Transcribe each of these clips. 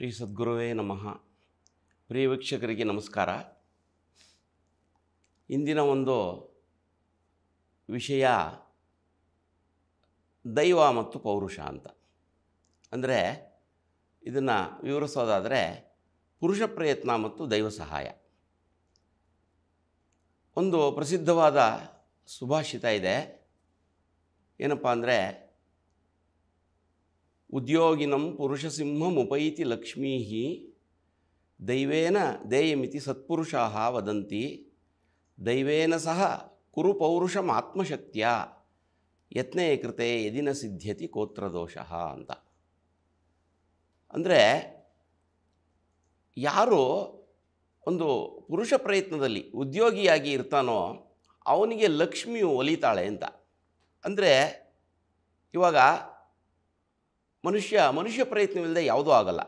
ಶ್ರೀ ಸದ್ಗುರುವೇ ನಮಃ ಪ್ರಿಯ ವೀಕ್ಷಕರಿಗೆ ನಮಸ್ಕಾರ ಇಂದಿನ ಒಂದು ವಿಷಯ ದೈವ ಮತ್ತು ಪೌರುಷ ಅಂತ ಅಂದರೆ ಇದನ್ನು ವಿವರಿಸೋದಾದರೆ ಪುರುಷ ಪ್ರಯತ್ನ ಮತ್ತು ದೈವ ಸಹಾಯ ಒಂದು ಪ್ರಸಿದ್ಧವಾದ ಸುಭಾಷಿತ ಇದೆ ಏನಪ್ಪ ಅಂದರೆ ಉದ್ಯೋಗಿನಂ ಪುರುಷಸಿಂಹಮುಪೈತಿ ಲಕ್ಷ್ಮೀ ದೈವೇನ ದೇಯಮಿತಿ ಸತ್ಪುರುಷಾ ವದಂತಿ ದೈವೇನ ಸಹ ಕುರು ಪೌರುಷಮಾತ್ಮಶಕ್ತಿಯ ಯತ್ನೇ ಕೃತೆ ಯದಿನ ಸಿದ್ಧತಿ ಕೋತ್ರದೋಷ ಅಂತ ಅಂದರೆ ಯಾರು ಒಂದು ಪುರುಷ ಪ್ರಯತ್ನದಲ್ಲಿ ಉದ್ಯೋಗಿಯಾಗಿ ಇರ್ತಾನೋ ಅವನಿಗೆ ಲಕ್ಷ್ಮಿಯು ಒಲಿತಾಳೆ ಅಂತ ಅಂದರೆ ಇವಾಗ ಮನುಷ್ಯ ಮನುಷ್ಯ ಪ್ರಯತ್ನವಿಲ್ಲದೆ ಯಾವುದೂ ಆಗಲ್ಲ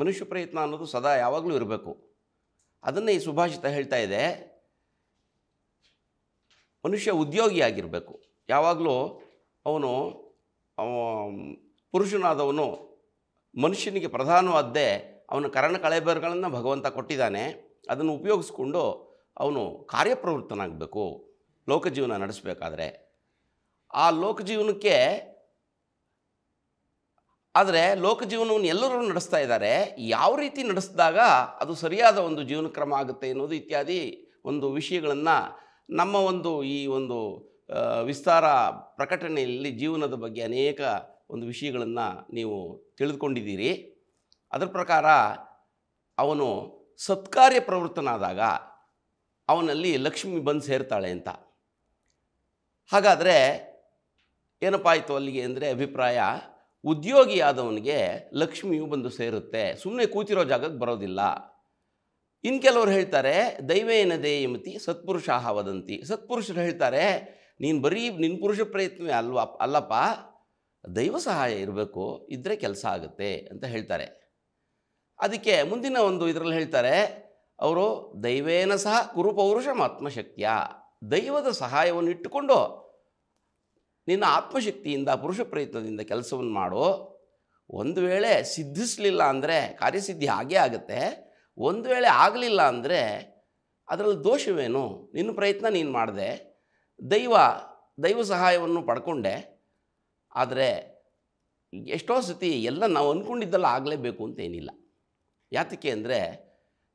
ಮನುಷ್ಯ ಪ್ರಯತ್ನ ಅನ್ನೋದು ಸದಾ ಯಾವಾಗಲೂ ಇರಬೇಕು ಅದನ್ನು ಈ ಸುಭಾಷಿತ ಹೇಳ್ತಾ ಇದೆ ಮನುಷ್ಯ ಉದ್ಯೋಗಿಯಾಗಿರಬೇಕು ಯಾವಾಗಲೂ ಅವನು ಪುರುಷನಾದವನು ಮನುಷ್ಯನಿಗೆ ಪ್ರಧಾನವಾದ್ದೇ ಅವನ ಕರಣ ಕಳೆಬರಗಳನ್ನು ಭಗವಂತ ಕೊಟ್ಟಿದ್ದಾನೆ ಅದನ್ನು ಉಪಯೋಗಿಸ್ಕೊಂಡು ಅವನು ಕಾರ್ಯಪ್ರವೃತ್ತನಾಗಬೇಕು ಲೋಕಜೀವನ ನಡೆಸಬೇಕಾದ್ರೆ ಆ ಲೋಕಜೀವನಕ್ಕೆ ಆದರೆ ಲೋಕ ಜೀವನವನ್ನು ಎಲ್ಲರೂ ನಡೆಸ್ತಾ ಇದ್ದಾರೆ ಯಾವ ರೀತಿ ನಡೆಸಿದಾಗ ಅದು ಸರಿಯಾದ ಒಂದು ಜೀವನ ಕ್ರಮ ಆಗುತ್ತೆ ಅನ್ನೋದು ಇತ್ಯಾದಿ ಒಂದು ವಿಷಯಗಳನ್ನು ನಮ್ಮ ಒಂದು ಈ ಒಂದು ವಿಸ್ತಾರ ಪ್ರಕಟಣೆಯಲ್ಲಿ ಜೀವನದ ಬಗ್ಗೆ ಅನೇಕ ಒಂದು ವಿಷಯಗಳನ್ನು ನೀವು ತಿಳಿದುಕೊಂಡಿದ್ದೀರಿ ಅದರ ಪ್ರಕಾರ ಅವನು ಸತ್ಕಾರ್ಯ ಪ್ರವೃತ್ತನಾದಾಗ ಅವನಲ್ಲಿ ಲಕ್ಷ್ಮಿ ಬಂದು ಸೇರ್ತಾಳೆ ಅಂತ ಹಾಗಾದರೆ ಏನಪ್ಪ ಆಯಿತು ಅಲ್ಲಿಗೆ ಅಂದರೆ ಅಭಿಪ್ರಾಯ ಉದ್ಯೋಗಿಯಾದವನಿಗೆ ಲಕ್ಷ್ಮಿಯು ಬಂದು ಸೇರುತ್ತೆ ಸುಮ್ಮನೆ ಕೂತಿರೋ ಜಾಗಕ್ಕೆ ಬರೋದಿಲ್ಲ ಇನ್ನು ಕೆಲವರು ಹೇಳ್ತಾರೆ ದೈವೇನದೇ ದೇಯಮತಿ ಸತ್ಪುರುಷ ವದಂತಿ ಸತ್ಪುರುಷರು ಹೇಳ್ತಾರೆ ನೀನು ಬರೀ ನಿನ್ನ ಪುರುಷ ಪ್ರಯತ್ನವೇ ಅಲ್ವಾ ಅಲ್ಲಪ್ಪ ದೈವ ಸಹಾಯ ಇರಬೇಕು ಇದ್ದರೆ ಕೆಲಸ ಆಗುತ್ತೆ ಅಂತ ಹೇಳ್ತಾರೆ ಅದಕ್ಕೆ ಮುಂದಿನ ಒಂದು ಇದರಲ್ಲಿ ಹೇಳ್ತಾರೆ ಅವರು ದೈವೇನ ಸಹ ಕುರುಪೌರುಷ ಆತ್ಮಶಕ್ತಿಯ ದೈವದ ಸಹಾಯವನ್ನು ಇಟ್ಟುಕೊಂಡು ನಿನ್ನ ಆತ್ಮಶಕ್ತಿಯಿಂದ ಪುರುಷ ಪ್ರಯತ್ನದಿಂದ ಕೆಲಸವನ್ನು ಮಾಡು ಒಂದು ವೇಳೆ ಸಿದ್ಧಿಸಲಿಲ್ಲ ಅಂದರೆ ಕಾರ್ಯಸಿದ್ಧಿ ಹಾಗೇ ಆಗುತ್ತೆ ಒಂದು ವೇಳೆ ಆಗಲಿಲ್ಲ ಅಂದರೆ ಅದರಲ್ಲಿ ದೋಷವೇನು ನಿನ್ನ ಪ್ರಯತ್ನ ನೀನು ಮಾಡಿದೆ ದೈವ ದೈವ ಸಹಾಯವನ್ನು ಪಡ್ಕೊಂಡೆ ಆದರೆ ಎಷ್ಟೋ ಸತಿ ಎಲ್ಲ ನಾವು ಅಂದ್ಕೊಂಡಿದ್ದೆಲ್ಲ ಆಗಲೇಬೇಕು ಅಂತ ಏನಿಲ್ಲ ಯಾತಕ್ಕೆ ಅಂದರೆ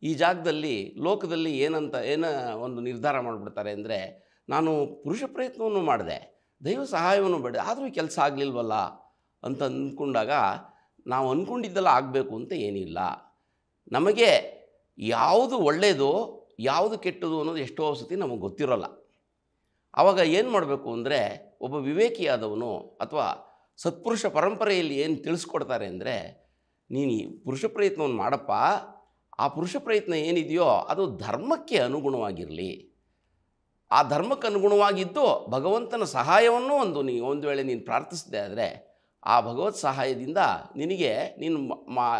ಈ ಜಾಗದಲ್ಲಿ ಲೋಕದಲ್ಲಿ ಏನಂತ ಏನು ಒಂದು ನಿರ್ಧಾರ ಮಾಡಿಬಿಡ್ತಾರೆ ಅಂದರೆ ನಾನು ಪುರುಷ ಪ್ರಯತ್ನವನ್ನು ಮಾಡಿದೆ ದೈವ ಸಹಾಯವನ್ನು ಬೇಡ ಆದರೂ ಕೆಲಸ ಆಗಲಿಲ್ವಲ್ಲ ಅಂತ ಅಂದ್ಕೊಂಡಾಗ ನಾವು ಅಂದ್ಕೊಂಡಿದ್ದೆಲ್ಲ ಆಗಬೇಕು ಅಂತ ಏನಿಲ್ಲ ನಮಗೆ ಯಾವುದು ಒಳ್ಳೆಯದು ಯಾವುದು ಕೆಟ್ಟದು ಅನ್ನೋದು ಎಷ್ಟೋ ಸತಿ ನಮಗೆ ಗೊತ್ತಿರೋಲ್ಲ ಆವಾಗ ಏನು ಮಾಡಬೇಕು ಅಂದರೆ ಒಬ್ಬ ವಿವೇಕಿಯಾದವನು ಅಥವಾ ಸತ್ಪುರುಷ ಪರಂಪರೆಯಲ್ಲಿ ಏನು ತಿಳಿಸ್ಕೊಡ್ತಾರೆ ಅಂದರೆ ನೀನು ಪುರುಷ ಪ್ರಯತ್ನವನ್ನು ಮಾಡಪ್ಪ ಆ ಪುರುಷ ಪ್ರಯತ್ನ ಏನಿದೆಯೋ ಅದು ಧರ್ಮಕ್ಕೆ ಅನುಗುಣವಾಗಿರಲಿ ಆ ಧರ್ಮಕ್ಕೆ ಅನುಗುಣವಾಗಿದ್ದು ಭಗವಂತನ ಸಹಾಯವನ್ನು ಒಂದು ನೀ ಒಂದು ವೇಳೆ ನೀನು ಪ್ರಾರ್ಥಿಸಿದೆ ಆದರೆ ಆ ಭಗವತ್ ಸಹಾಯದಿಂದ ನಿನಗೆ ನೀನು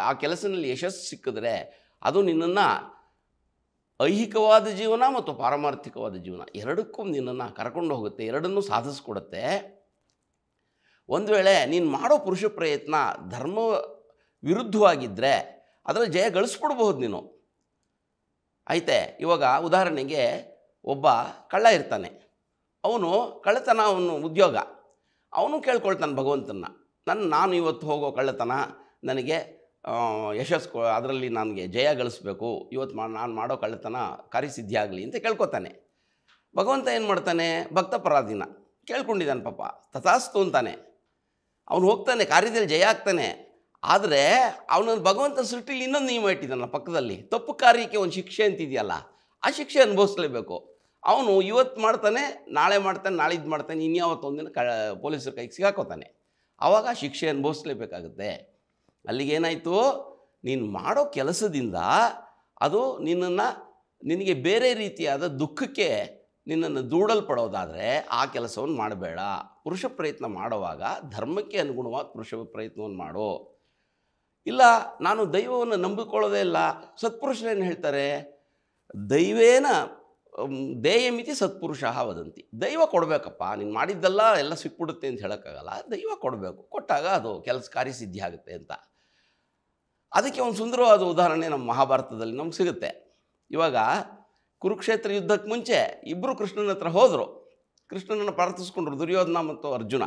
ಆ ಕೆಲಸದಲ್ಲಿ ಯಶಸ್ಸು ಸಿಕ್ಕಿದ್ರೆ ಅದು ನಿನ್ನನ್ನು ಐಹಿಕವಾದ ಜೀವನ ಮತ್ತು ಪಾರಮಾರ್ಥಿಕವಾದ ಜೀವನ ಎರಡಕ್ಕೂ ನಿನ್ನನ್ನು ಕರ್ಕೊಂಡು ಹೋಗುತ್ತೆ ಎರಡನ್ನೂ ಸಾಧಿಸ್ಕೊಡುತ್ತೆ ಒಂದು ವೇಳೆ ನೀನು ಮಾಡೋ ಪುರುಷ ಪ್ರಯತ್ನ ಧರ್ಮ ವಿರುದ್ಧವಾಗಿದ್ದರೆ ಅದರ ಜಯ ಗಳಿಸ್ಬಿಡ್ಬಹುದು ನೀನು ಐತೆ ಇವಾಗ ಉದಾಹರಣೆಗೆ ಒಬ್ಬ ಕಳ್ಳ ಇರ್ತಾನೆ ಅವನು ಕಳ್ಳತನ ಅವನು ಉದ್ಯೋಗ ಅವನು ಕೇಳ್ಕೊಳ್ತಾನೆ ಭಗವಂತನ ನನ್ನ ನಾನು ಇವತ್ತು ಹೋಗೋ ಕಳ್ಳತನ ನನಗೆ ಯಶಸ್ ಅದರಲ್ಲಿ ನನಗೆ ಜಯ ಗಳಿಸ್ಬೇಕು ಇವತ್ತು ಮಾ ನಾನು ಮಾಡೋ ಕಳ್ಳತನ ಕಾರ್ಯಸಿದ್ಧಿ ಆಗಲಿ ಅಂತ ಕೇಳ್ಕೊತಾನೆ ಭಗವಂತ ಏನು ಮಾಡ್ತಾನೆ ಭಕ್ತ ಪರಾಧೀನ ಕೇಳ್ಕೊಂಡಿದ್ದಾನೆ ಪಾಪ ತಥಾಸ್ತು ಅಂತಾನೆ ಅವನು ಹೋಗ್ತಾನೆ ಕಾರ್ಯದಲ್ಲಿ ಜಯ ಆಗ್ತಾನೆ ಆದರೆ ಅವನನ್ನು ಭಗವಂತ ಸೃಷ್ಟಿಲಿ ಇನ್ನೊಂದು ನಿಯಮ ಇಟ್ಟಿದ್ದಾನ ಪಕ್ಕದಲ್ಲಿ ತಪ್ಪು ಕಾರ್ಯಕ್ಕೆ ಒಂದು ಶಿಕ್ಷೆ ಅಂತಿದೆಯಲ್ಲ ಆ ಶಿಕ್ಷೆ ಅನುಭವಿಸ್ಲೇಬೇಕು ಅವನು ಇವತ್ತು ಮಾಡ್ತಾನೆ ನಾಳೆ ಮಾಡ್ತಾನೆ ನಾಳಿದ್ದು ಮಾಡ್ತಾನೆ ಇನ್ಯಾವತ್ತೊಂದಿನ ಕ ಪೊಲೀಸರ ಕೈಗೆ ಸಿಗಾಕೋತಾನೆ ಆವಾಗ ಶಿಕ್ಷೆ ಅನುಭವಿಸ್ಲೇಬೇಕಾಗುತ್ತೆ ಅಲ್ಲಿಗೇನಾಯಿತು ನೀನು ಮಾಡೋ ಕೆಲಸದಿಂದ ಅದು ನಿನ್ನನ್ನು ನಿನಗೆ ಬೇರೆ ರೀತಿಯಾದ ದುಃಖಕ್ಕೆ ನಿನ್ನನ್ನು ದೂಡಲ್ಪಡೋದಾದರೆ ಆ ಕೆಲಸವನ್ನು ಮಾಡಬೇಡ ಪುರುಷ ಪ್ರಯತ್ನ ಮಾಡುವಾಗ ಧರ್ಮಕ್ಕೆ ಅನುಗುಣವಾದ ಪುರುಷ ಪ್ರಯತ್ನವನ್ನು ಮಾಡು ಇಲ್ಲ ನಾನು ದೈವವನ್ನು ನಂಬಿಕೊಳ್ಳೋದೇ ಇಲ್ಲ ಸತ್ಪುರುಷರೇನು ಹೇಳ್ತಾರೆ ದೈವೇನ ದೇಯಮಿತಿ ಸತ್ಪುರುಷ ವದಂತಿ ದೈವ ಕೊಡಬೇಕಪ್ಪ ನೀನು ಮಾಡಿದ್ದೆಲ್ಲ ಎಲ್ಲ ಸಿಕ್ಬಿಡುತ್ತೆ ಅಂತ ಹೇಳೋಕ್ಕಾಗಲ್ಲ ದೈವ ಕೊಡಬೇಕು ಕೊಟ್ಟಾಗ ಅದು ಕೆಲಸ ಸಿದ್ಧಿ ಆಗುತ್ತೆ ಅಂತ ಅದಕ್ಕೆ ಒಂದು ಸುಂದರವಾದ ಉದಾಹರಣೆ ನಮ್ಮ ಮಹಾಭಾರತದಲ್ಲಿ ನಮ್ಗೆ ಸಿಗುತ್ತೆ ಇವಾಗ ಕುರುಕ್ಷೇತ್ರ ಯುದ್ಧಕ್ಕೆ ಮುಂಚೆ ಇಬ್ಬರು ಕೃಷ್ಣನ ಹತ್ರ ಹೋದರು ಕೃಷ್ಣನನ್ನು ಪ್ರಾರ್ಥಿಸ್ಕೊಂಡ್ರು ದುರ್ಯೋಧನ ಮತ್ತು ಅರ್ಜುನ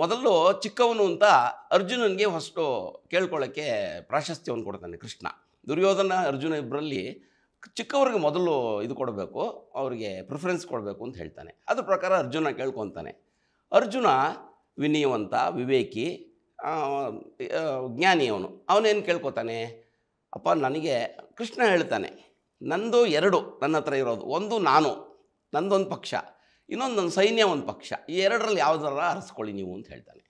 ಮೊದಲು ಚಿಕ್ಕವನು ಅಂತ ಅರ್ಜುನನಿಗೆ ಫಸ್ಟು ಕೇಳ್ಕೊಳ್ಳೋಕ್ಕೆ ಪ್ರಾಶಸ್ತ್ಯವನ್ನು ಕೊಡ್ತಾನೆ ಕೃಷ್ಣ ದುರ್ಯೋಧನ ಅರ್ಜುನ ಇಬ್ಬರಲ್ಲಿ ಚಿಕ್ಕವ್ರಿಗೆ ಮೊದಲು ಇದು ಕೊಡಬೇಕು ಅವರಿಗೆ ಪ್ರಿಫರೆನ್ಸ್ ಕೊಡಬೇಕು ಅಂತ ಹೇಳ್ತಾನೆ ಅದ್ರ ಪ್ರಕಾರ ಅರ್ಜುನ ಕೇಳ್ಕೊತಾನೆ ಅರ್ಜುನ ವಿನಯವಂತ ವಿವೇಕಿ ಜ್ಞಾನಿ ಅವನು ಅವನೇನು ಕೇಳ್ಕೊತಾನೆ ಅಪ್ಪ ನನಗೆ ಕೃಷ್ಣ ಹೇಳ್ತಾನೆ ನಂದು ಎರಡು ನನ್ನ ಹತ್ರ ಇರೋದು ಒಂದು ನಾನು ನಂದೊಂದು ಪಕ್ಷ ಇನ್ನೊಂದು ನನ್ನ ಸೈನ್ಯ ಒಂದು ಪಕ್ಷ ಈ ಎರಡರಲ್ಲಿ ಯಾವುದರ ಹರಿಸ್ಕೊಳ್ಳಿ ನೀವು ಅಂತ ಹೇಳ್ತಾನೆ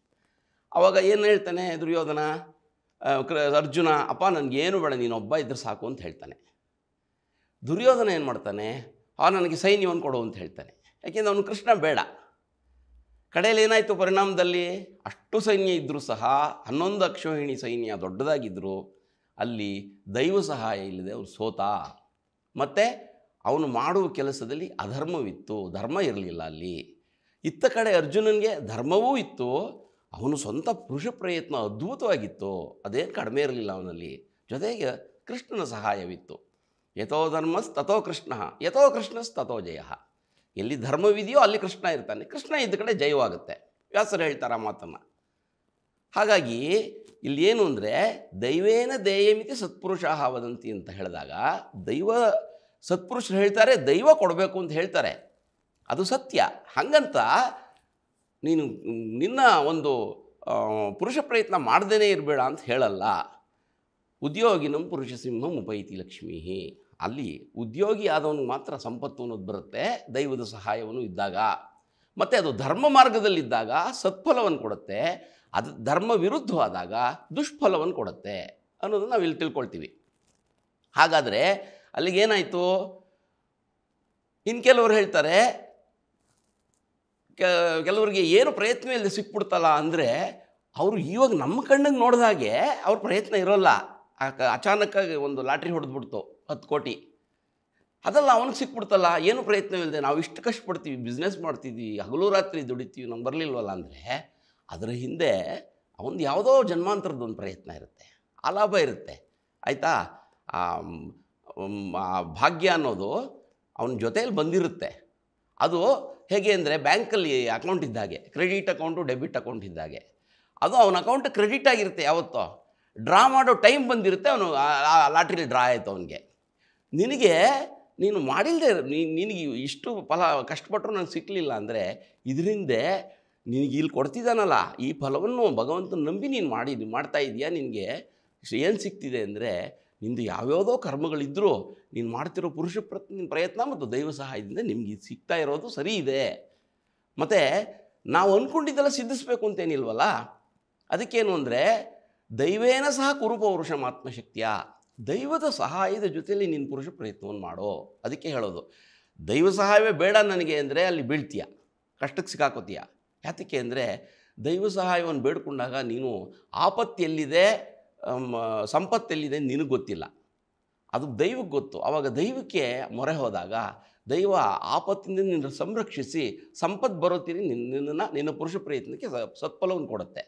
ಅವಾಗ ಏನು ಹೇಳ್ತಾನೆ ದುರ್ಯೋಧನ ಅರ್ಜುನ ಅಪ್ಪ ನನಗೇನು ಬೇಡ ನೀನೊಬ್ಬ ಇದ್ರೆ ಸಾಕು ಅಂತ ಹೇಳ್ತಾನೆ ದುರ್ಯೋಧನ ಏನು ಮಾಡ್ತಾನೆ ಆ ನನಗೆ ಸೈನ್ಯವನ್ನು ಕೊಡು ಅಂತ ಹೇಳ್ತಾನೆ ಯಾಕೆಂದ್ರೆ ಅವನು ಕೃಷ್ಣ ಬೇಡ ಕಡೆಯಲ್ಲಿ ಏನಾಯಿತು ಪರಿಣಾಮದಲ್ಲಿ ಅಷ್ಟು ಸೈನ್ಯ ಇದ್ದರೂ ಸಹ ಹನ್ನೊಂದು ಅಕ್ಷೋಹಿಣಿ ಸೈನ್ಯ ದೊಡ್ಡದಾಗಿದ್ದರು ಅಲ್ಲಿ ದೈವ ಸಹಾಯ ಇಲ್ಲದೆ ಅವನು ಸೋತ ಮತ್ತು ಅವನು ಮಾಡುವ ಕೆಲಸದಲ್ಲಿ ಅಧರ್ಮವಿತ್ತು ಧರ್ಮ ಇರಲಿಲ್ಲ ಅಲ್ಲಿ ಇತ್ತ ಕಡೆ ಅರ್ಜುನನಿಗೆ ಧರ್ಮವೂ ಇತ್ತು ಅವನು ಸ್ವಂತ ಪುರುಷ ಪ್ರಯತ್ನ ಅದ್ಭುತವಾಗಿತ್ತು ಅದೇನು ಕಡಿಮೆ ಇರಲಿಲ್ಲ ಅವನಲ್ಲಿ ಜೊತೆಗೆ ಕೃಷ್ಣನ ಸಹಾಯವಿತ್ತು ಯಥೋ ಧರ್ಮಸ್ ತಥೋ ಕೃಷ್ಣ ಯಥೋ ಕೃಷ್ಣಸ್ ತಥೋ ಜಯ ಎಲ್ಲಿ ಧರ್ಮವಿದೆಯೋ ಅಲ್ಲಿ ಕೃಷ್ಣ ಇರ್ತಾನೆ ಕೃಷ್ಣ ಇದ್ದ ಕಡೆ ಜಯವಾಗುತ್ತೆ ವ್ಯಾಸರು ಹೇಳ್ತಾರೆ ಆ ಮಾತನ್ನು ಹಾಗಾಗಿ ಇಲ್ಲಿ ಏನು ಅಂದರೆ ದೈವೇನ ದೇಯಮಿತಿ ಸತ್ಪುರುಷ ವದಂತಿ ಅಂತ ಹೇಳಿದಾಗ ದೈವ ಸತ್ಪುರುಷರು ಹೇಳ್ತಾರೆ ದೈವ ಕೊಡಬೇಕು ಅಂತ ಹೇಳ್ತಾರೆ ಅದು ಸತ್ಯ ಹಾಗಂತ ನೀನು ನಿನ್ನ ಒಂದು ಪುರುಷ ಪ್ರಯತ್ನ ಮಾಡ್ದೇ ಇರಬೇಡ ಅಂತ ಹೇಳಲ್ಲ ಉದ್ಯೋಗಿನಂ ಪುರುಷ ಸಿಂಹಂ ಉಪೈತಿ ಲಕ್ಷ್ಮೀ ಅಲ್ಲಿ ಉದ್ಯೋಗಿ ಆದವನಿಗೆ ಮಾತ್ರ ಸಂಪತ್ತು ಅನ್ನೋದು ಬರುತ್ತೆ ದೈವದ ಸಹಾಯವನ್ನು ಇದ್ದಾಗ ಮತ್ತು ಅದು ಧರ್ಮ ಮಾರ್ಗದಲ್ಲಿದ್ದಾಗ ಸತ್ಫಲವನ್ನು ಕೊಡುತ್ತೆ ಅದು ಧರ್ಮ ವಿರುದ್ಧವಾದಾಗ ದುಷ್ಫಲವನ್ನು ಕೊಡುತ್ತೆ ಅನ್ನೋದನ್ನು ನಾವು ಇಲ್ಲಿ ತಿಳ್ಕೊಳ್ತೀವಿ ಹಾಗಾದರೆ ಅಲ್ಲಿಗೇನಾಯಿತು ಇನ್ನು ಕೆಲವರು ಹೇಳ್ತಾರೆ ಕೆಲವರಿಗೆ ಏನು ಪ್ರಯತ್ನ ಇಲ್ಲದೆ ಸಿಕ್ಬಿಡ್ತಲ್ಲ ಅಂದರೆ ಅವರು ಇವಾಗ ನಮ್ಮ ಕಣ್ಣಿಗೆ ನೋಡಿದಾಗೆ ಅವ್ರ ಪ್ರಯತ್ನ ಇರೋಲ್ಲ ಅಚಾನಕ್ಕಾಗಿ ಒಂದು ಲಾಟ್ರಿ ಹೊಡೆದ್ಬಿಡ್ತು ಹತ್ತು ಕೋಟಿ ಅದೆಲ್ಲ ಅವನಿಗೆ ಸಿಕ್ಬಿಡ್ತಲ್ಲ ಏನು ಪ್ರಯತ್ನವಿಲ್ಲದೆ ನಾವು ಇಷ್ಟು ಕಷ್ಟಪಡ್ತೀವಿ ಬಿಸ್ನೆಸ್ ಮಾಡ್ತಿದ್ವಿ ಹಗಲು ರಾತ್ರಿ ದುಡಿತೀವಿ ನಮ್ಗೆ ಬರಲಿಲ್ವಲ್ಲ ಅಂದರೆ ಅದರ ಹಿಂದೆ ಅವನದು ಯಾವುದೋ ಜನ್ಮಾಂತರದ ಒಂದು ಪ್ರಯತ್ನ ಇರುತ್ತೆ ಆ ಲಾಭ ಇರುತ್ತೆ ಆಯಿತಾ ಭಾಗ್ಯ ಅನ್ನೋದು ಅವನ ಜೊತೆಯಲ್ಲಿ ಬಂದಿರುತ್ತೆ ಅದು ಹೇಗೆ ಅಂದರೆ ಬ್ಯಾಂಕಲ್ಲಿ ಅಕೌಂಟ್ ಇದ್ದಾಗೆ ಕ್ರೆಡಿಟ್ ಅಕೌಂಟು ಡೆಬಿಟ್ ಅಕೌಂಟ್ ಇದ್ದಾಗೆ ಅದು ಅವನ ಅಕೌಂಟ್ ಕ್ರೆಡಿಟ್ ಆಗಿರುತ್ತೆ ಯಾವತ್ತೋ ಡ್ರಾ ಮಾಡೋ ಟೈಮ್ ಬಂದಿರುತ್ತೆ ಅವನು ಆ ಲಾಟ್ರಿಲಿ ಡ್ರಾ ಆಯಿತು ಅವನಿಗೆ ನಿನಗೆ ನೀನು ಮಾಡಿಲ್ಲದೆ ನಿನಗೆ ಇಷ್ಟು ಫಲ ಕಷ್ಟಪಟ್ಟರು ನಾನು ಸಿಕ್ಕಲಿಲ್ಲ ಅಂದರೆ ಇದರಿಂದ ನಿನಗೆ ಇಲ್ಲಿ ಕೊಡ್ತಿದ್ದಾನಲ್ಲ ಈ ಫಲವನ್ನು ಭಗವಂತನ ನಂಬಿ ನೀನು ಮಾಡಿ ಮಾಡ್ತಾ ಇದೆಯಾ ನಿನಗೆ ಏನು ಸಿಗ್ತಿದೆ ಅಂದರೆ ನಿಂದು ಯಾವ್ಯಾವುದೋ ಕರ್ಮಗಳಿದ್ದರೂ ನೀನು ಮಾಡ್ತಿರೋ ಪುರುಷ ಪ್ರಯತ್ನ ಪ್ರಯತ್ನ ಮತ್ತು ದೈವ ಸಹಾಯದಿಂದ ನಿಮಗೆ ಸಿಗ್ತಾ ಇರೋದು ಸರಿ ಇದೆ ಮತ್ತು ನಾವು ಅಂದ್ಕೊಂಡಿದ್ದೆಲ್ಲ ಸಿದ್ಧಿಸ್ಬೇಕು ಅಂತೇನಿಲ್ವಲ್ಲ ಅದಕ್ಕೇನು ಅಂದರೆ ದೈವೇನ ಸಹ ಕುರುಪೌರುಷ ಆತ್ಮಶಕ್ತಿಯ ದೈವದ ಸಹಾಯದ ಜೊತೆಯಲ್ಲಿ ನಿನ್ನ ಪುರುಷ ಪ್ರಯತ್ನವನ್ನು ಮಾಡೋ ಅದಕ್ಕೆ ಹೇಳೋದು ದೈವ ಸಹಾಯವೇ ಬೇಡ ನನಗೆ ಅಂದರೆ ಅಲ್ಲಿ ಬೀಳ್ತೀಯ ಕಷ್ಟಕ್ಕೆ ಸಿಕ್ಕಾಕೋತೀಯ ಯಾತಕ್ಕೆ ಅಂದರೆ ದೈವ ಸಹಾಯವನ್ನು ಬೇಡ್ಕೊಂಡಾಗ ನೀನು ಆಪತ್ತಿಯಲ್ಲಿದೆ ಸಂಪತ್ತೆಲ್ಲಿದೆ ನಿನಗೆ ಗೊತ್ತಿಲ್ಲ ಅದು ದೈವಕ್ಕೆ ಗೊತ್ತು ಆವಾಗ ದೈವಕ್ಕೆ ಮೊರೆ ಹೋದಾಗ ದೈವ ಆಪತ್ತಿನಿಂದ ನಿನ್ನ ಸಂರಕ್ಷಿಸಿ ಸಂಪತ್ತು ಬರೋತೀರಿ ನಿನ್ನ ನಿನ್ನ ಪುರುಷ ಪ್ರಯತ್ನಕ್ಕೆ ಸತ್ಫಲವನ್ನು ಕೊಡುತ್ತೆ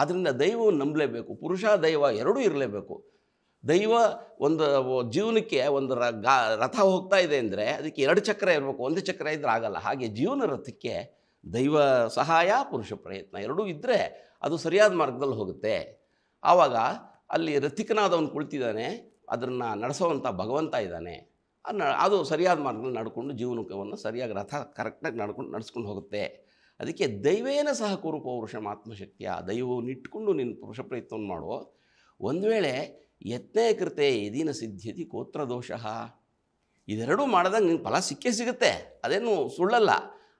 ಆದ್ದರಿಂದ ದೈವವು ನಂಬಲೇಬೇಕು ಪುರುಷ ದೈವ ಎರಡೂ ಇರಲೇಬೇಕು ದೈವ ಒಂದು ಜೀವನಕ್ಕೆ ಒಂದು ರ ಗಾ ರಥ ಹೋಗ್ತಾ ಇದೆ ಅಂದರೆ ಅದಕ್ಕೆ ಎರಡು ಚಕ್ರ ಇರಬೇಕು ಒಂದು ಚಕ್ರ ಇದ್ದರೆ ಆಗಲ್ಲ ಹಾಗೆ ಜೀವನ ರಥಕ್ಕೆ ದೈವ ಸಹಾಯ ಪುರುಷ ಪ್ರಯತ್ನ ಎರಡೂ ಇದ್ದರೆ ಅದು ಸರಿಯಾದ ಮಾರ್ಗದಲ್ಲಿ ಹೋಗುತ್ತೆ ಆವಾಗ ಅಲ್ಲಿ ರಥಿಕನಾದವನು ಕುಳಿತಿದ್ದಾನೆ ಅದನ್ನು ನಡೆಸೋವಂಥ ಭಗವಂತ ಇದ್ದಾನೆ ಅದು ಸರಿಯಾದ ಮಾರ್ಗದಲ್ಲಿ ನಡ್ಕೊಂಡು ಜೀವನವನ್ನು ಸರಿಯಾಗಿ ರಥ ಕರೆಕ್ಟಾಗಿ ನಡ್ಕೊಂಡು ನಡೆಸ್ಕೊಂಡು ಹೋಗುತ್ತೆ ಅದಕ್ಕೆ ದೈವೇನ ಸಹ ಆತ್ಮಶಕ್ತಿ ಆ ದೈವವನ್ನಿಟ್ಕೊಂಡು ನಿನ್ನ ಪುರುಷ ಪ್ರಯತ್ನವನ್ನು ಮಾಡುವ ಒಂದು ವೇಳೆ ಯತ್ನೇ ಕೃತೆ ಎದಿನ ಸಿದ್ಧತಿ ಗೋತ್ರ ದೋಷ ಇದೆರಡೂ ಮಾಡಿದಾಗ ನಿನ್ನ ಫಲ ಸಿಕ್ಕೇ ಸಿಗುತ್ತೆ ಅದೇನು ಸುಳ್ಳಲ್ಲ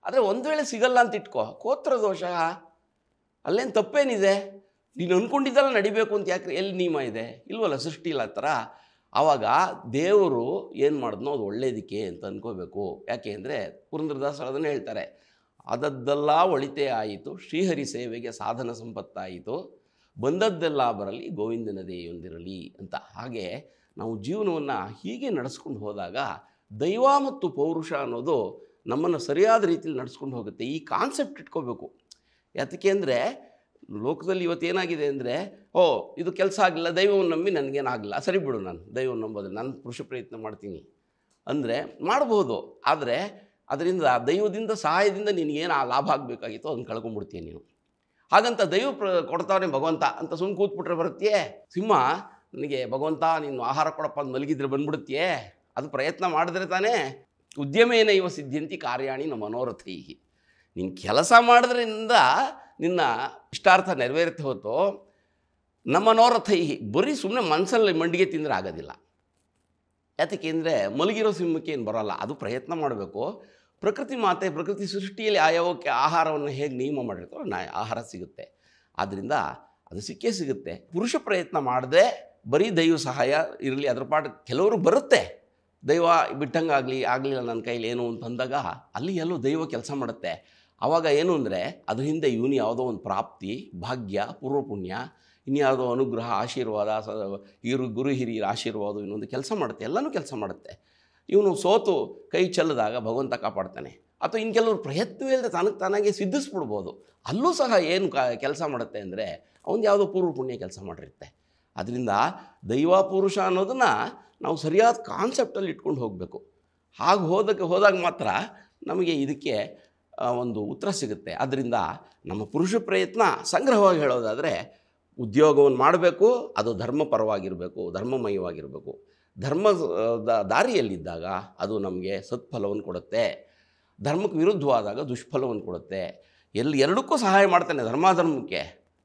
ಆದರೆ ಒಂದು ವೇಳೆ ಸಿಗಲ್ಲ ಅಂತ ಇಟ್ಕೋ ಕೋತ್ರ ದೋಷ ಅಲ್ಲೇನು ತಪ್ಪೇನಿದೆ ನೀನು ಅಂದ್ಕೊಂಡಿದ್ದಲ್ಲ ನಡಿಬೇಕು ಅಂತ ಯಾಕೆ ಎಲ್ಲಿ ನಿಯಮ ಇದೆ ಇಲ್ವಲ್ಲ ಸೃಷ್ಟಿ ಇಲ್ಲ ಆ ಥರ ಆವಾಗ ದೇವರು ಏನು ಮಾಡಿದ್ನೋ ಅದು ಒಳ್ಳೇದಕ್ಕೆ ಅಂತ ಅಂದ್ಕೋಬೇಕು ಯಾಕೆ ಅಂದರೆ ಪುರಂದ್ರದಾಸರು ಅದನ್ನು ಹೇಳ್ತಾರೆ ಅದದ್ದೆಲ್ಲ ಒಳಿತೇ ಆಯಿತು ಶ್ರೀಹರಿ ಸೇವೆಗೆ ಸಾಧನ ಸಂಪತ್ತಾಯಿತು ಬಂದದ್ದೆಲ್ಲ ಬರಲಿ ಒಂದಿರಲಿ ಅಂತ ಹಾಗೆ ನಾವು ಜೀವನವನ್ನು ಹೀಗೆ ನಡೆಸ್ಕೊಂಡು ಹೋದಾಗ ದೈವ ಮತ್ತು ಪೌರುಷ ಅನ್ನೋದು ನಮ್ಮನ್ನು ಸರಿಯಾದ ರೀತಿಯಲ್ಲಿ ನಡೆಸ್ಕೊಂಡು ಹೋಗುತ್ತೆ ಈ ಕಾನ್ಸೆಪ್ಟ್ ಇಟ್ಕೋಬೇಕು ಯಾತಕ್ಕೆ ಅಂದರೆ ಲೋಕದಲ್ಲಿ ಇವತ್ತೇನಾಗಿದೆ ಅಂದರೆ ಓ ಇದು ಕೆಲಸ ಆಗಿಲ್ಲ ದೈವವನ್ನು ನಂಬಿ ನನಗೇನಾಗಲ್ಲ ಸರಿ ಬಿಡು ನಾನು ದೈವವನ್ನು ನಂಬೋದು ನಾನು ಪುರುಷ ಪ್ರಯತ್ನ ಮಾಡ್ತೀನಿ ಅಂದರೆ ಮಾಡ್ಬೋದು ಆದರೆ ಅದರಿಂದ ದೈವದಿಂದ ಸಹಾಯದಿಂದ ನಿನಗೇನು ಆ ಲಾಭ ಆಗಬೇಕಾಗಿತ್ತು ಅದನ್ನು ಕಳ್ಕೊಂಡ್ಬಿಡ್ತೀಯ ನೀನು ಹಾಗಂತ ದೈವ ಪ್ರ ಕೊಡ್ತಾವನೆ ಭಗವಂತ ಅಂತ ಸುಮ್ಮನೆ ಕೂತ್ಬಿಟ್ರೆ ಬರುತ್ತೆಯೇ ಸಿಂಹ ನನಗೆ ಭಗವಂತ ನೀನು ಆಹಾರ ಕೊಡಪ್ಪ ಅಂತ ಮಲಗಿದ್ರೆ ಬಂದ್ಬಿಡುತ್ತೆಯೇ ಅದು ಪ್ರಯತ್ನ ಮಾಡಿದ್ರೆ ತಾನೇ ಉದ್ಯಮೇನ ಇವ ಸಿದ್ಧಿಯಂತಿ ಕಾರ್ಯಾಣಿ ನಮ್ಮ ಮನೋರಥೈ ನಿನ್ನ ಕೆಲಸ ಮಾಡಿದ್ರಿಂದ ನಿನ್ನ ಇಷ್ಟಾರ್ಥ ನೆರವೇರುತ್ತೆ ಹೊತ್ತು ನಮ್ಮ ಮನೋರಥೈ ಬರೀ ಸುಮ್ಮನೆ ಮನಸ್ಸಲ್ಲಿ ಮಂಡಿಗೆ ತಿಂದರೆ ಆಗೋದಿಲ್ಲ ಯಾತಕ್ಕೆ ಅಂದರೆ ಮಲಗಿರೋ ಸಿಂಹಕ್ಕೆ ಏನು ಬರೋಲ್ಲ ಅದು ಪ್ರಯತ್ನ ಮಾಡಬೇಕು ಪ್ರಕೃತಿ ಮಾತೆ ಪ್ರಕೃತಿ ಸೃಷ್ಟಿಯಲ್ಲಿ ಆಯವಕ್ಕೆ ಆಹಾರವನ್ನು ಹೇಗೆ ನಿಯಮ ಮಾಡಿರ್ತಾರೋ ನಾ ಆಹಾರ ಸಿಗುತ್ತೆ ಆದ್ದರಿಂದ ಅದು ಸಿಕ್ಕೇ ಸಿಗುತ್ತೆ ಪುರುಷ ಪ್ರಯತ್ನ ಮಾಡದೆ ಬರೀ ದೈವ ಸಹಾಯ ಇರಲಿ ಅದರ ಪಾಠ ಕೆಲವರು ಬರುತ್ತೆ ದೈವ ಬಿಟ್ಟಂಗಾಗಲಿ ಆಗಲಿಲ್ಲ ನನ್ನ ಕೈಲಿ ಏನು ಅಂದಾಗ ಅಲ್ಲಿ ಎಲ್ಲೋ ದೈವ ಕೆಲಸ ಮಾಡುತ್ತೆ ಆವಾಗ ಏನು ಅಂದರೆ ಅದ್ರ ಹಿಂದೆ ಇವನು ಯಾವುದೋ ಒಂದು ಪ್ರಾಪ್ತಿ ಭಾಗ್ಯ ಪೂರ್ವಪುಣ್ಯ ಇನ್ಯಾವುದೋ ಅನುಗ್ರಹ ಆಶೀರ್ವಾದ ಇರು ಗುರು ಹಿರಿಯರ ಆಶೀರ್ವಾದ ಇನ್ನೊಂದು ಕೆಲಸ ಮಾಡುತ್ತೆ ಎಲ್ಲನೂ ಕೆಲಸ ಮಾಡುತ್ತೆ ಇವನು ಸೋತು ಕೈ ಚೆಲ್ಲದಾಗ ಭಗವಂತ ಕಾಪಾಡ್ತಾನೆ ಅಥವಾ ಇನ್ನು ಕೆಲವರು ಪ್ರಯತ್ನವಿಲ್ಲದೆ ಇಲ್ಲದೆ ತನಗೆ ತಾನಾಗೆ ಸಿದ್ಧಿಸ್ಬಿಡ್ಬೋದು ಅಲ್ಲೂ ಸಹ ಏನು ಕ ಕೆಲಸ ಮಾಡುತ್ತೆ ಅಂದರೆ ಅವನು ಯಾವುದೋ ಪೂರ್ವ ಪುಣ್ಯ ಕೆಲಸ ಮಾಡಿರುತ್ತೆ ಅದರಿಂದ ದೈವ ಪುರುಷ ಅನ್ನೋದನ್ನು ನಾವು ಸರಿಯಾದ ಕಾನ್ಸೆಪ್ಟಲ್ಲಿ ಇಟ್ಕೊಂಡು ಹೋಗಬೇಕು ಹಾಗೆ ಹೋದಕ್ಕೆ ಹೋದಾಗ ಮಾತ್ರ ನಮಗೆ ಇದಕ್ಕೆ ಒಂದು ಉತ್ತರ ಸಿಗುತ್ತೆ ಅದರಿಂದ ನಮ್ಮ ಪುರುಷ ಪ್ರಯತ್ನ ಸಂಗ್ರಹವಾಗಿ ಹೇಳೋದಾದರೆ ಉದ್ಯೋಗವನ್ನು ಮಾಡಬೇಕು ಅದು ಧರ್ಮಪರವಾಗಿರಬೇಕು ಧರ್ಮಮಯವಾಗಿರಬೇಕು ಧರ್ಮ ದಾರಿಯಲ್ಲಿದ್ದಾಗ ಅದು ನಮಗೆ ಸತ್ಫಲವನ್ನು ಕೊಡುತ್ತೆ ಧರ್ಮಕ್ಕೆ ವಿರುದ್ಧವಾದಾಗ ದುಷ್ಫಲವನ್ನು ಕೊಡುತ್ತೆ ಎಲ್ಲಿ ಎರಡಕ್ಕೂ ಸಹಾಯ ಮಾಡ್ತಾನೆ ಧರ್ಮಾಧರ್ಮಕ್ಕೆ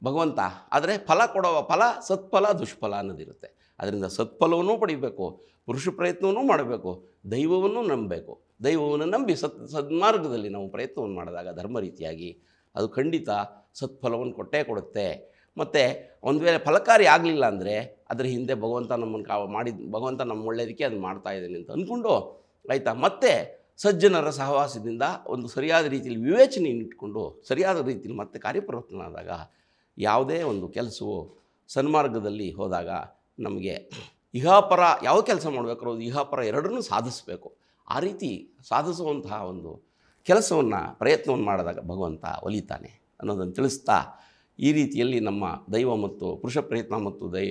ಭಗವಂತ ಆದರೆ ಫಲ ಕೊಡುವ ಫಲ ಸತ್ಫಲ ದುಷ್ಫಲ ಅನ್ನೋದಿರುತ್ತೆ ಅದರಿಂದ ಸತ್ಫಲವನ್ನೂ ಪಡೀಬೇಕು ಪುರುಷ ಪ್ರಯತ್ನವನ್ನೂ ಮಾಡಬೇಕು ದೈವವನ್ನು ನಂಬಬೇಕು ದೈವವನ್ನು ನಂಬಿ ಸತ್ ಸದ್ಮಾರ್ಗದಲ್ಲಿ ನಾವು ಪ್ರಯತ್ನವನ್ನು ಮಾಡಿದಾಗ ಧರ್ಮ ರೀತಿಯಾಗಿ ಅದು ಖಂಡಿತ ಸತ್ಫಲವನ್ನು ಕೊಟ್ಟೇ ಕೊಡುತ್ತೆ ಮತ್ತು ಒಂದು ವೇಳೆ ಫಲಕಾರಿ ಆಗಲಿಲ್ಲ ಅಂದರೆ ಅದರ ಹಿಂದೆ ಭಗವಂತ ನಮ್ಮನ್ನು ಕಾ ಮಾಡಿದ ಭಗವಂತ ನಮ್ಮ ಒಳ್ಳೆಯದಕ್ಕೆ ಅದು ಮಾಡ್ತಾ ಇದ್ದೀನಿ ಅಂತ ಅಂದ್ಕೊಂಡು ಆಯಿತಾ ಮತ್ತೆ ಸಜ್ಜನರ ಸಹವಾಸದಿಂದ ಒಂದು ಸರಿಯಾದ ರೀತಿಯಲ್ಲಿ ವಿವೇಚನೆಯನ್ನು ಇಟ್ಕೊಂಡು ಸರಿಯಾದ ರೀತಿಯಲ್ಲಿ ಮತ್ತೆ ಕಾರ್ಯಪ್ರವರ್ತನಾದಾಗ ಯಾವುದೇ ಒಂದು ಕೆಲಸವು ಸನ್ಮಾರ್ಗದಲ್ಲಿ ಹೋದಾಗ ನಮಗೆ ಇಹಾಪರ ಯಾವ ಕೆಲಸ ಮಾಡಬೇಕಾದ್ರೂ ಇಹಾಪರ ಎರಡನ್ನೂ ಸಾಧಿಸಬೇಕು ಆ ರೀತಿ ಸಾಧಿಸುವಂತಹ ಒಂದು ಕೆಲಸವನ್ನು ಪ್ರಯತ್ನವನ್ನು ಮಾಡಿದಾಗ ಭಗವಂತ ಒಲಿತಾನೆ ಅನ್ನೋದನ್ನು ತಿಳಿಸ್ತಾ ಈ ರೀತಿಯಲ್ಲಿ ನಮ್ಮ ದೈವ ಮತ್ತು ಪುರುಷ ಪ್ರಯತ್ನ ಮತ್ತು ದೈ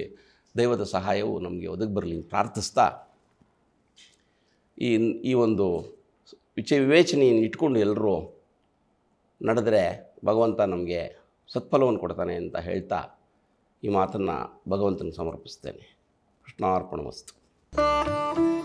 ದೈವದ ಸಹಾಯವು ನಮಗೆ ಒದಗಿ ಬರಲಿ ಪ್ರಾರ್ಥಿಸ್ತಾ ಈ ಈ ಒಂದು ವಿಚ ವಿವೇಚನೆಯನ್ನು ಇಟ್ಕೊಂಡು ಎಲ್ಲರೂ ನಡೆದರೆ ಭಗವಂತ ನಮಗೆ ಸತ್ಫಲವನ್ನು ಕೊಡ್ತಾನೆ ಅಂತ ಹೇಳ್ತಾ ಈ ಮಾತನ್ನು ಭಗವಂತನ ಸಮರ್ಪಿಸ್ತೇನೆ ಕೃಷ್ಣಾರ್ಪಣ ವಸ್ತು